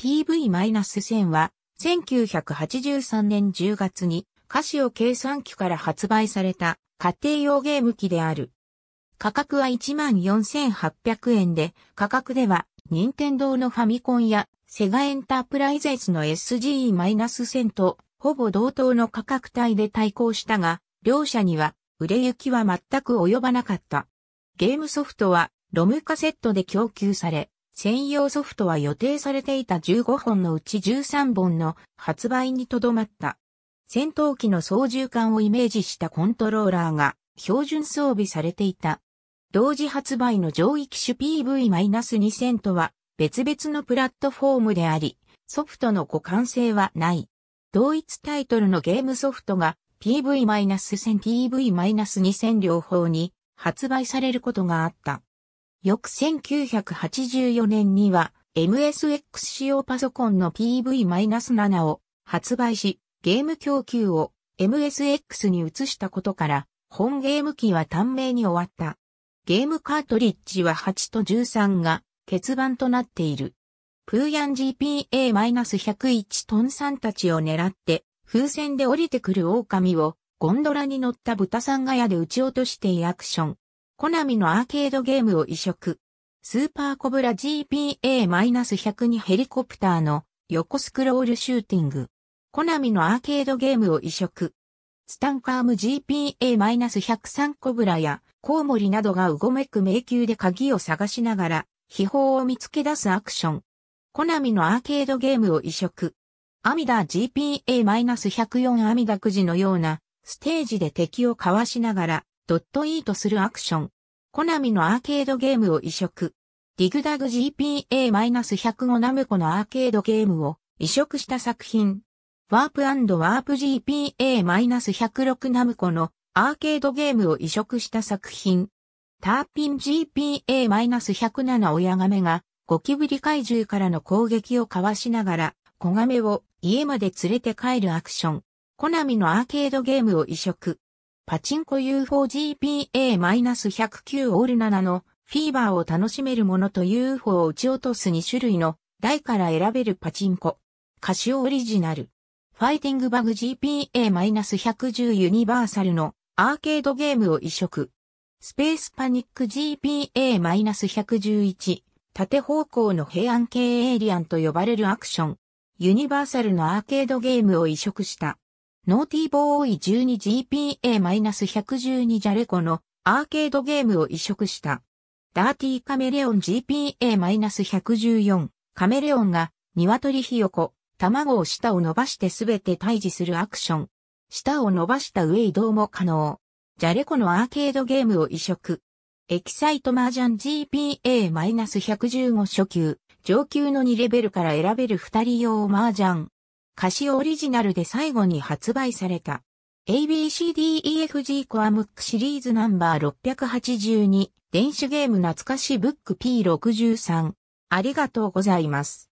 PV-1000 は、1983年10月に、カシオ計算機から発売された家庭用ゲーム機である。価格は14,800円で、価格では、任天堂のファミコンや、セガエンタープライゼスの SGE-1000 と、ほぼ同等の価格帯で対抗したが、両社には、売れ行きは全く及ばなかった。ゲームソフトは、ロムカセットで供給され、専用ソフトは予定されていた15本のうち13本の発売にとどまった。戦闘機の操縦桿をイメージしたコントローラーが標準装備されていた。同時発売の上位機種 PV-2000 とは別々のプラットフォームであり、ソフトの互換性はない。同一タイトルのゲームソフトが PV-1000、PV-2000 両方に発売されることがあった。翌1984年には MSX 仕様パソコンの PV-7 を発売し、ゲーム供給を MSX に移したことから、本ゲーム機は短命に終わった。ゲームカートリッジは8と13が欠番となっている。プーヤン GPA-101 トンさんたちを狙って、風船で降りてくる狼をゴンドラに乗った豚さんが矢で撃ち落としてアクション。コナミのアーケードゲームを移植。スーパーコブラ GPA-102 ヘリコプターの横スクロールシューティング。コナミのアーケードゲームを移植。ツタンカーム GPA-103 コブラやコウモリなどがうごめく迷宮で鍵を探しながら秘宝を見つけ出すアクション。コナミのアーケードゲームを移植。アミダ GPA-104 アミダくじのようなステージで敵をかわしながらドットイートするアクション。コナミのアーケードゲームを移植。ディグダグ GPA-105 ナムコのアーケードゲームを移植した作品。ワープワープ GPA-106 ナムコのアーケードゲームを移植した作品。ターピン GPA-107 親亀がゴキブリ怪獣からの攻撃をかわしながら子亀を家まで連れて帰るアクション。コナミのアーケードゲームを移植。パチンコ UFOGPA-109 オール7のフィーバーを楽しめるものと UFO を撃ち落とす2種類の台から選べるパチンコ。カシオオリジナル。ファイティングバグ GPA-110 ユニバーサルのアーケードゲームを移植。スペースパニック GPA-111 縦方向の平安系エイリアンと呼ばれるアクション。ユニバーサルのアーケードゲームを移植したノーティーボーイ 12GPA-112 ジャレコのアーケードゲームを移植した。ダーティーカメレオン GPA-114 カメレオンが鶏ひよこ、卵を舌を伸ばしてすべて退治するアクション。舌を伸ばした上移動も可能。ジャレコのアーケードゲームを移植。エキサイトマージャン GPA-115 初級、上級の2レベルから選べる2人用マージャン。歌詞オリジナルで最後に発売された。ABCDEFG コアムックシリーズナンバー682電子ゲーム懐かしブック P63 ありがとうございます。